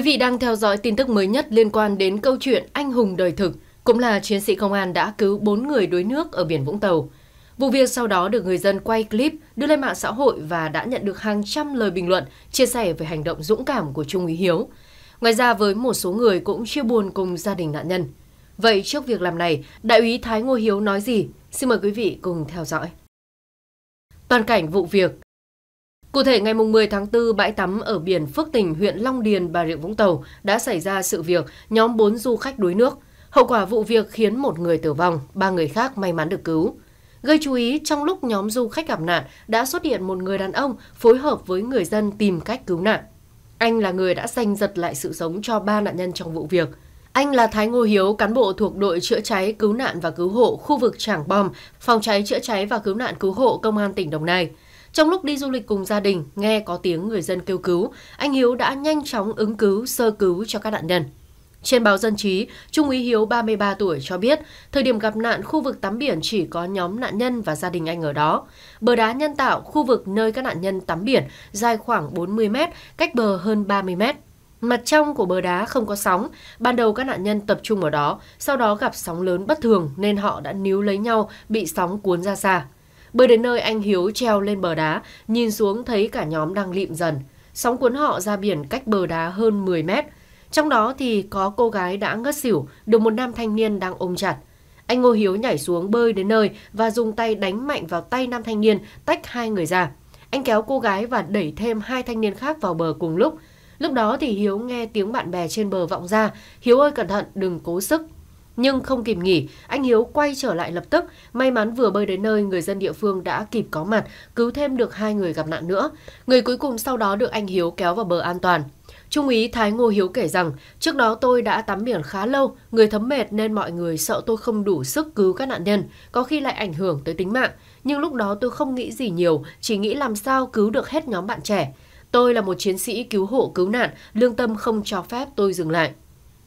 Quý vị đang theo dõi tin tức mới nhất liên quan đến câu chuyện anh hùng đời thực, cũng là chiến sĩ công an đã cứu 4 người đuối nước ở biển Vũng Tàu. Vụ việc sau đó được người dân quay clip đưa lên mạng xã hội và đã nhận được hàng trăm lời bình luận chia sẻ về hành động dũng cảm của Trung úy Hiếu. Ngoài ra với một số người cũng chia buồn cùng gia đình nạn nhân. Vậy trước việc làm này, đại úy Thái Ngô Hiếu nói gì? Xin mời quý vị cùng theo dõi. Toàn cảnh vụ việc, Cụ thể, ngày 10 tháng 4, bãi tắm ở biển Phước Tỉnh, huyện Long Điền, Bà Rịa Vũng Tàu đã xảy ra sự việc nhóm 4 du khách đuối nước. Hậu quả vụ việc khiến một người tử vong, ba người khác may mắn được cứu. Gây chú ý, trong lúc nhóm du khách gặp nạn đã xuất hiện một người đàn ông phối hợp với người dân tìm cách cứu nạn. Anh là người đã giành giật lại sự sống cho ba nạn nhân trong vụ việc. Anh là Thái Ngô Hiếu, cán bộ thuộc đội chữa cháy, cứu nạn và cứu hộ khu vực Trảng Bom, phòng cháy chữa cháy và cứu nạn cứu hộ công an tỉnh Đồng Nai. Trong lúc đi du lịch cùng gia đình, nghe có tiếng người dân kêu cứu, anh Hiếu đã nhanh chóng ứng cứu, sơ cứu cho các nạn nhân. Trên báo Dân Trí, Trung úy Hiếu 33 tuổi cho biết, thời điểm gặp nạn khu vực tắm biển chỉ có nhóm nạn nhân và gia đình anh ở đó. Bờ đá nhân tạo, khu vực nơi các nạn nhân tắm biển, dài khoảng 40 mét cách bờ hơn 30 mét Mặt trong của bờ đá không có sóng, ban đầu các nạn nhân tập trung ở đó, sau đó gặp sóng lớn bất thường nên họ đã níu lấy nhau, bị sóng cuốn ra xa. Bơi đến nơi anh Hiếu treo lên bờ đá, nhìn xuống thấy cả nhóm đang lịm dần. Sóng cuốn họ ra biển cách bờ đá hơn 10 mét. Trong đó thì có cô gái đã ngất xỉu, được một nam thanh niên đang ôm chặt. Anh Ngô Hiếu nhảy xuống bơi đến nơi và dùng tay đánh mạnh vào tay nam thanh niên, tách hai người ra. Anh kéo cô gái và đẩy thêm hai thanh niên khác vào bờ cùng lúc. Lúc đó thì Hiếu nghe tiếng bạn bè trên bờ vọng ra, Hiếu ơi cẩn thận, đừng cố sức, nhưng không kịp nghỉ, anh Hiếu quay trở lại lập tức. May mắn vừa bơi đến nơi, người dân địa phương đã kịp có mặt, cứu thêm được hai người gặp nạn nữa. Người cuối cùng sau đó được anh Hiếu kéo vào bờ an toàn. Trung úy Thái Ngô Hiếu kể rằng, trước đó tôi đã tắm biển khá lâu, người thấm mệt nên mọi người sợ tôi không đủ sức cứu các nạn nhân, có khi lại ảnh hưởng tới tính mạng. Nhưng lúc đó tôi không nghĩ gì nhiều, chỉ nghĩ làm sao cứu được hết nhóm bạn trẻ. Tôi là một chiến sĩ cứu hộ cứu nạn, lương tâm không cho phép tôi dừng lại.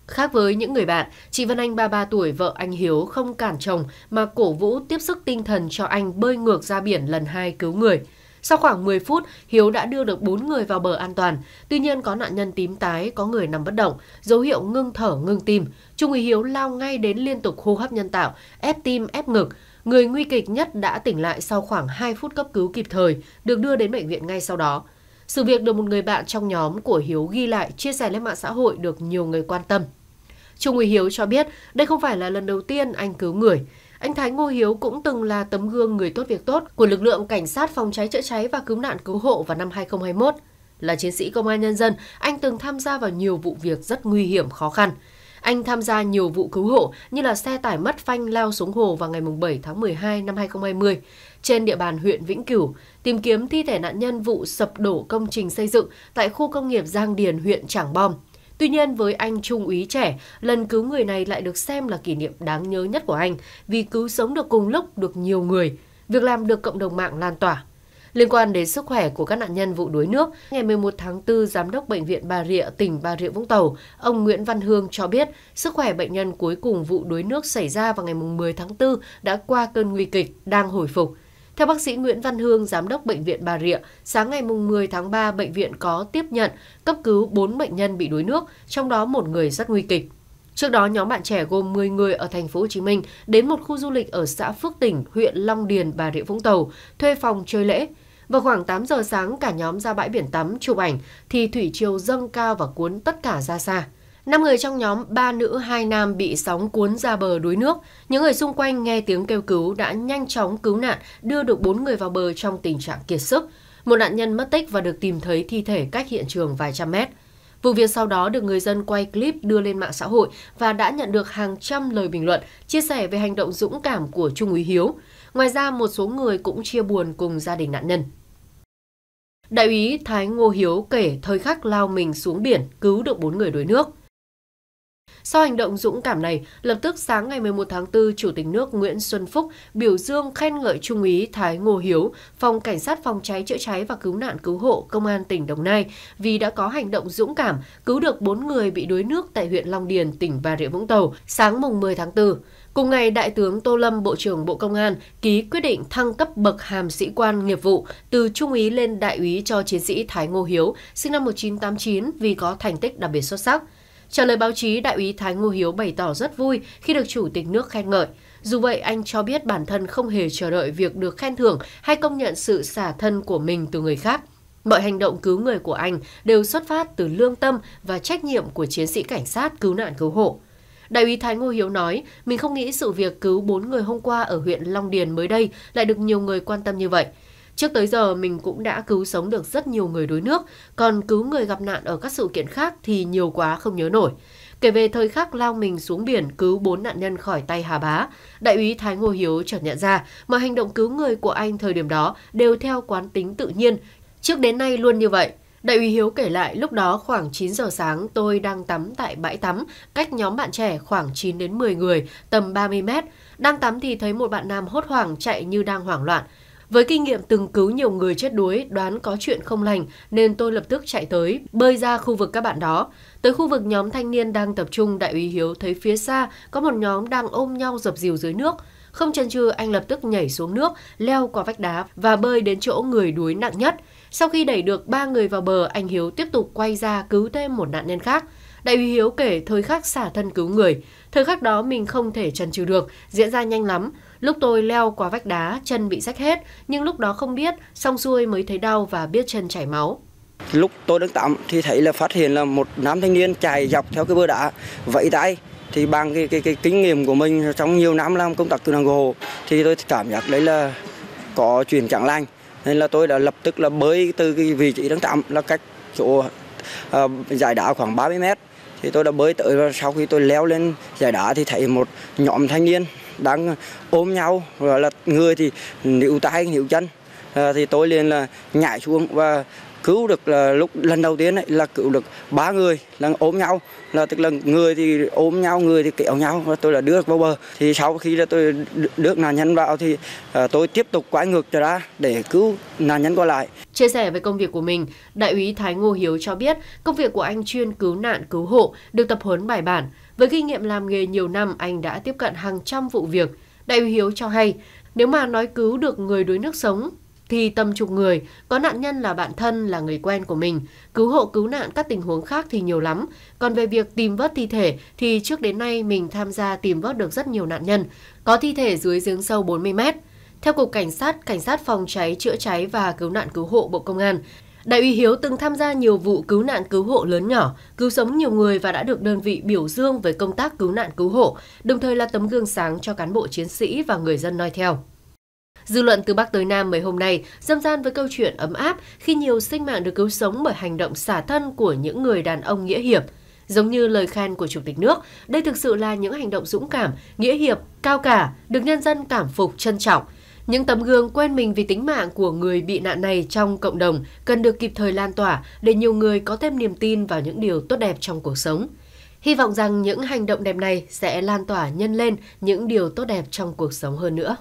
Khác với những người bạn, chị Vân Anh 33 tuổi vợ anh Hiếu không cản chồng mà cổ vũ tiếp sức tinh thần cho anh bơi ngược ra biển lần hai cứu người. Sau khoảng 10 phút, Hiếu đã đưa được 4 người vào bờ an toàn. Tuy nhiên có nạn nhân tím tái, có người nằm bất động, dấu hiệu ngưng thở, ngưng tim. Trung úy Hiếu lao ngay đến liên tục hô hấp nhân tạo, ép tim, ép ngực. Người nguy kịch nhất đã tỉnh lại sau khoảng 2 phút cấp cứu kịp thời, được đưa đến bệnh viện ngay sau đó sự việc được một người bạn trong nhóm của hiếu ghi lại chia sẻ lên mạng xã hội được nhiều người quan tâm trung úy hiếu cho biết đây không phải là lần đầu tiên anh cứu người anh Thái Ngô Hiếu cũng từng là tấm gương người tốt việc tốt của lực lượng cảnh sát phòng cháy chữa cháy và cứu nạn cứu hộ vào năm 2021. Là chiến sĩ công an nhân dân, anh từng tham gia vào nhiều vụ việc rất nguy hiểm khó khăn, anh tham gia nhiều vụ cứu hộ như là xe tải mất phanh lao xuống hồ vào ngày 7 tháng 12 năm 2020 trên địa bàn huyện Vĩnh Cửu, tìm kiếm thi thể nạn nhân vụ sập đổ công trình xây dựng tại khu công nghiệp Giang Điền, huyện Trảng Bom. Tuy nhiên với anh trung úy trẻ, lần cứu người này lại được xem là kỷ niệm đáng nhớ nhất của anh vì cứu sống được cùng lúc được nhiều người, việc làm được cộng đồng mạng lan tỏa. Liên quan đến sức khỏe của các nạn nhân vụ đuối nước, ngày 11 tháng 4, Giám đốc Bệnh viện Bà Rịa, tỉnh Bà Rịa Vũng Tàu, ông Nguyễn Văn Hương cho biết sức khỏe bệnh nhân cuối cùng vụ đuối nước xảy ra vào ngày 10 tháng 4 đã qua cơn nguy kịch, đang hồi phục. Theo bác sĩ Nguyễn Văn Hương, giám đốc bệnh viện Bà Rịa, sáng ngày 10 tháng 3, bệnh viện có tiếp nhận cấp cứu 4 bệnh nhân bị đuối nước, trong đó một người rất nguy kịch. Trước đó, nhóm bạn trẻ gồm 10 người ở thành phố Hồ Chí Minh đến một khu du lịch ở xã Phước Tỉnh, huyện Long Điền, Bà Rịa Vũng Tàu, thuê phòng chơi lễ. Vào khoảng 8 giờ sáng, cả nhóm ra bãi biển tắm chụp ảnh thì thủy triều dâng cao và cuốn tất cả ra xa. Năm người trong nhóm, ba nữ, hai nam bị sóng cuốn ra bờ đuối nước. Những người xung quanh nghe tiếng kêu cứu đã nhanh chóng cứu nạn, đưa được bốn người vào bờ trong tình trạng kiệt sức. Một nạn nhân mất tích và được tìm thấy thi thể cách hiện trường vài trăm mét. Vụ việc sau đó được người dân quay clip đưa lên mạng xã hội và đã nhận được hàng trăm lời bình luận chia sẻ về hành động dũng cảm của Trung úy Hiếu. Ngoài ra, một số người cũng chia buồn cùng gia đình nạn nhân. Đại úy Thái Ngô Hiếu kể thời khắc lao mình xuống biển cứu được bốn người đuối nước. Sau hành động dũng cảm này, lập tức sáng ngày 11 tháng 4, Chủ tịch nước Nguyễn Xuân Phúc biểu dương khen ngợi Trung úy Thái Ngô Hiếu, Phòng Cảnh sát Phòng cháy chữa cháy và Cứu nạn Cứu hộ Công an tỉnh Đồng Nai vì đã có hành động dũng cảm cứu được 4 người bị đuối nước tại huyện Long Điền, tỉnh Bà Rịa Vũng Tàu sáng mùng 10 tháng 4. Cùng ngày, Đại tướng Tô Lâm, Bộ trưởng Bộ Công an ký quyết định thăng cấp bậc hàm sĩ quan nghiệp vụ từ trung úy lên đại úy cho chiến sĩ Thái Ngô Hiếu, sinh năm 1989 vì có thành tích đặc biệt xuất sắc. Trả lời báo chí, Đại úy Thái Ngô Hiếu bày tỏ rất vui khi được Chủ tịch nước khen ngợi. Dù vậy, anh cho biết bản thân không hề chờ đợi việc được khen thưởng hay công nhận sự xả thân của mình từ người khác. Mọi hành động cứu người của anh đều xuất phát từ lương tâm và trách nhiệm của chiến sĩ cảnh sát cứu nạn cứu hộ. Đại úy Thái Ngô Hiếu nói, mình không nghĩ sự việc cứu 4 người hôm qua ở huyện Long Điền mới đây lại được nhiều người quan tâm như vậy. Trước tới giờ mình cũng đã cứu sống được rất nhiều người đuối nước, còn cứu người gặp nạn ở các sự kiện khác thì nhiều quá không nhớ nổi. Kể về thời khắc lao mình xuống biển cứu 4 nạn nhân khỏi tay Hà Bá, Đại úy Thái Ngô Hiếu chợt nhận ra mọi hành động cứu người của anh thời điểm đó đều theo quán tính tự nhiên, trước đến nay luôn như vậy. Đại úy Hiếu kể lại lúc đó khoảng 9 giờ sáng tôi đang tắm tại bãi tắm, cách nhóm bạn trẻ khoảng 9 đến 10 người, tầm 30 mét. Đang tắm thì thấy một bạn nam hốt hoảng chạy như đang hoảng loạn. Với kinh nghiệm từng cứu nhiều người chết đuối, đoán có chuyện không lành nên tôi lập tức chạy tới, bơi ra khu vực các bạn đó. Tới khu vực nhóm thanh niên đang tập trung, đại úy Hiếu thấy phía xa có một nhóm đang ôm nhau dập dìu dưới nước. Không chần chừ, anh lập tức nhảy xuống nước, leo qua vách đá và bơi đến chỗ người đuối nặng nhất. Sau khi đẩy được ba người vào bờ, anh Hiếu tiếp tục quay ra cứu thêm một nạn nhân khác. Đại úy Hiếu kể thời khắc xả thân cứu người, thời khắc đó mình không thể chần chừ được, diễn ra nhanh lắm. Lúc tôi leo qua vách đá, chân bị rách hết, nhưng lúc đó không biết, xong xuôi mới thấy đau và biết chân chảy máu. Lúc tôi đứng tạm thì thấy là phát hiện là một nam thanh niên chạy dọc theo cái bờ đá, vẫy tay. Thì bằng cái, cái, cái kinh nghiệm của mình trong nhiều năm làm công tác cứu nạn cứu hộ thì tôi cảm giác đấy là có chuyện chẳng lành nên là tôi đã lập tức là bơi từ cái vị trí đang tạm là cách chỗ uh, giải đá khoảng 30 mét thì tôi đã bơi tới và sau khi tôi leo lên giải đá thì thấy một nhóm thanh niên đang ôm nhau rồi là người thì níu tay níu chân à, thì tôi liền là nhảy xuống và cứu được là lúc lần đầu tiên ấy, là cứu được ba người là ôm nhau là tức là người thì ôm nhau người thì kéo nhau và tôi là đưa được vào bờ thì sau khi là tôi được nạn nhân vào thì à, tôi tiếp tục quay ngược trở ra để cứu nạn nhân qua lại chia sẻ về công việc của mình đại úy Thái Ngô Hiếu cho biết công việc của anh chuyên cứu nạn cứu hộ được tập huấn bài bản với kinh nghiệm làm nghề nhiều năm anh đã tiếp cận hàng trăm vụ việc đại úy Hiếu cho hay nếu mà nói cứu được người đuối nước sống thì tầm chục người, có nạn nhân là bạn thân, là người quen của mình. Cứu hộ cứu nạn các tình huống khác thì nhiều lắm. Còn về việc tìm vớt thi thể thì trước đến nay mình tham gia tìm vớt được rất nhiều nạn nhân, có thi thể dưới giếng sâu 40 mét. Theo Cục Cảnh sát, Cảnh sát Phòng cháy, Chữa cháy và Cứu nạn Cứu hộ Bộ Công an, Đại úy Hiếu từng tham gia nhiều vụ cứu nạn cứu hộ lớn nhỏ, cứu sống nhiều người và đã được đơn vị biểu dương về công tác cứu nạn cứu hộ, đồng thời là tấm gương sáng cho cán bộ chiến sĩ và người dân noi theo. Dư luận từ Bắc tới Nam mấy hôm nay dâm gian với câu chuyện ấm áp khi nhiều sinh mạng được cứu sống bởi hành động xả thân của những người đàn ông nghĩa hiệp. Giống như lời khen của Chủ tịch nước, đây thực sự là những hành động dũng cảm, nghĩa hiệp, cao cả, được nhân dân cảm phục, trân trọng. Những tấm gương quen mình vì tính mạng của người bị nạn này trong cộng đồng cần được kịp thời lan tỏa để nhiều người có thêm niềm tin vào những điều tốt đẹp trong cuộc sống. Hy vọng rằng những hành động đẹp này sẽ lan tỏa nhân lên những điều tốt đẹp trong cuộc sống hơn nữa.